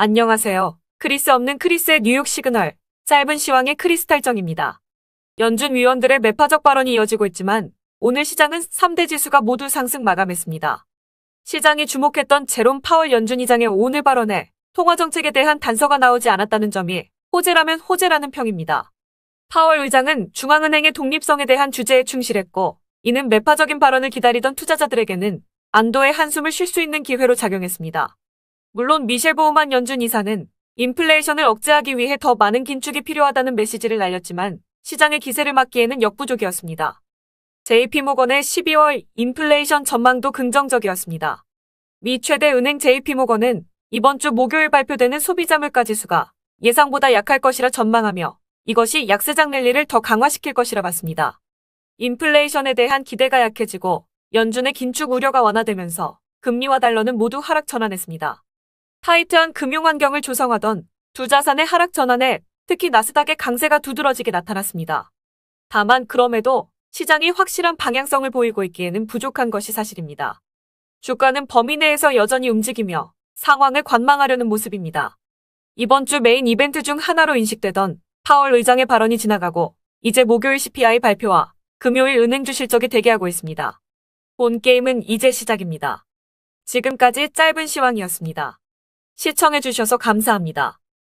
안녕하세요. 크리스 없는 크리스의 뉴욕 시그널, 짧은 시황의 크리스탈정입니다. 연준 위원들의 매파적 발언이 이어지고 있지만 오늘 시장은 3대 지수가 모두 상승 마감했습니다. 시장이 주목했던 제롬 파월 연준 이장의 오늘 발언에 통화정책에 대한 단서가 나오지 않았다는 점이 호재라면 호재라는 평입니다. 파월 의장은 중앙은행의 독립성에 대한 주제에 충실했고 이는 매파적인 발언을 기다리던 투자자들에게는 안도의 한숨을 쉴 수 있는 기회로 작용했습니다. 물론 미셸 보우만 연준 이사는 인플레이션을 억제하기 위해 더 많은 긴축이 필요하다는 메시지를 날렸지만 시장의 기세를 막기에는 역부족이었습니다. JP모건의 12월 인플레이션 전망도 긍정적이었습니다. 미 최대 은행 JP모건은 이번 주 목요일 발표되는 소비자 물가 지수가 예상보다 약할 것이라 전망하며 이것이 약세장 랠리를 더 강화시킬 것이라 봤습니다. 인플레이션에 대한 기대가 약해지고 연준의 긴축 우려가 완화되면서 금리와 달러는 모두 하락 전환했습니다. 타이트한 금융 환경을 조성하던 두 자산의 하락 전환에 특히 나스닥의 강세가 두드러지게 나타났습니다. 다만 그럼에도 시장이 확실한 방향성을 보이고 있기에는 부족한 것이 사실입니다. 주가는 범위 내에서 여전히 움직이며 상황을 관망하려는 모습입니다. 이번 주 메인 이벤트 중 하나로 인식되던 파월 의장의 발언이 지나가고 이제 목요일 CPI 발표와 금요일 은행주 실적이 대기하고 있습니다. 본 게임은 이제 시작입니다. 지금까지 짧은 시황이었습니다. 시청해주셔서 감사합니다.